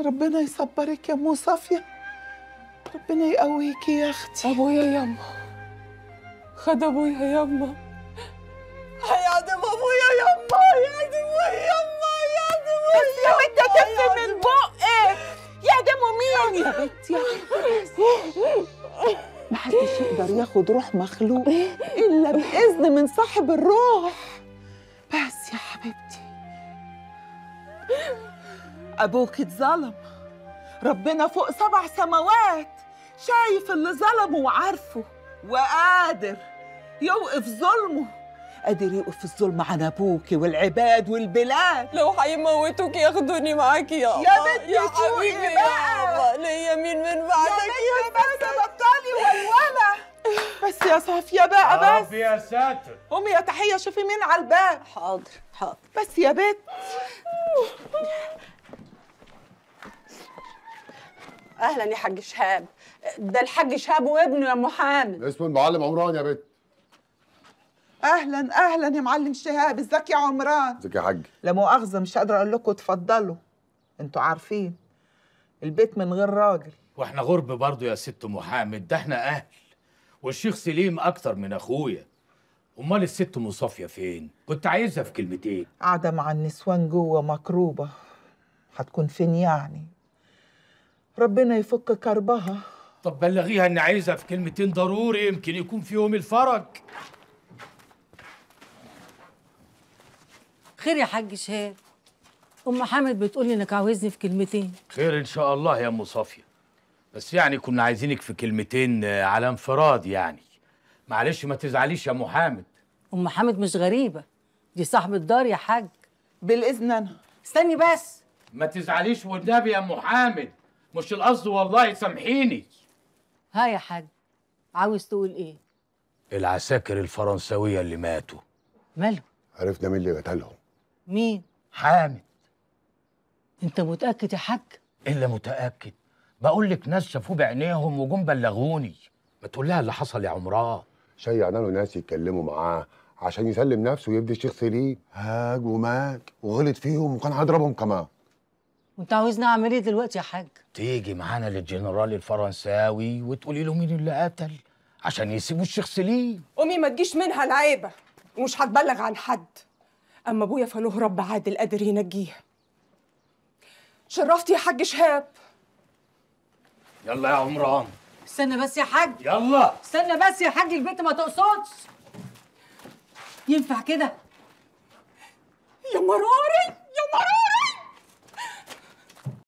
ربنا يصبرك يا مو صافية ربنا يقويك يا أختي أبويا يما خد أبويا يما هيعدم أبويا يما هيعدم يما هيعدم يما أنت تفهم من بقك يعدموا مين يا بنتي محدش يقدر ياخد روح مخلوق إلا بإذن من صاحب الروح بس يا حبيبتي أبوك اتظلم ربنا فوق سبع سماوات شايف اللي ظلمه وعارفه وقادر يوقف ظلمه قادر يقف الظلم عن ابوكي والعباد والبلاد لو هيموتوك ياخدوني معاكي يا يا بنت يا حبيبي بقى ليا مين من بعدك يا بنتي بس بطلي والولا بس يا صافيه بقى بس يا ساتر قومي يا تحيه شوفي مين على الباب حاضر حاضر بس يا بنت اهلا يا حاج شهاب ده الحاج شهاب وابنه يا محامد اسمه المعلم عمران يا بت اهلا اهلا يا معلم شهاب ازيك يا عمران ازيك يا حاج لا مؤاخذه مش قادره اقول لكم اتفضلوا انتوا عارفين البيت من غير راجل واحنا غرب برضه يا ست محامد ده احنا اهل والشيخ سليم اكتر من اخويا امال الست مصافيه فين كنت عايزها في كلمتين قاعده مع النسوان جوه مكروبه هتكون فين يعني ربنا يفك كربها طب بلغيها اني عايزها في كلمتين ضروري يمكن يكون فيهم الفرج خير يا حاج شهاب ام حامد بتقولي انك عاوزني في كلمتين خير ان شاء الله يا ام صافيه بس يعني كنا عايزينك في كلمتين آه، على انفراد يعني معلش ما تزعليش يا ام حامد ام حامد مش غريبه دي صاحبه دار يا حاج بالاذن انا استني بس ما تزعليش والنبي يا ام حامد مش القصد والله سامحيني ها يا حاج عاوز تقول ايه العساكر الفرنساويه اللي ماتوا مالهم عرفنا مين اللي قتلهم مين حامد انت متاكد يا حاج الا متاكد بقول لك ناس شافوه بعينيهم وجم بلغوني ما تقول لها اللي حصل يا عمران شيع له ناس يتكلموا معاه عشان يسلم نفسه ويبدي الشيخ سليم هاج وماج وغلط فيهم وكان هيضربهم كمان وانت عاوزني اعمل ايه دلوقتي يا حاج تيجي معانا للجنرال الفرنساوي وتقولي له مين اللي قتل عشان يسيبوا الشيخ سليم امي ما تجيش منها العيبه ومش هتبلغ عن حد اما ابويا فله رب عادل قادر ينجيه شرفتي يا حاج شهاب يلا يا عمران استنى بس يا حاج يلا استنى بس يا حاج البنت ما تقصدش ينفع كده يا مراري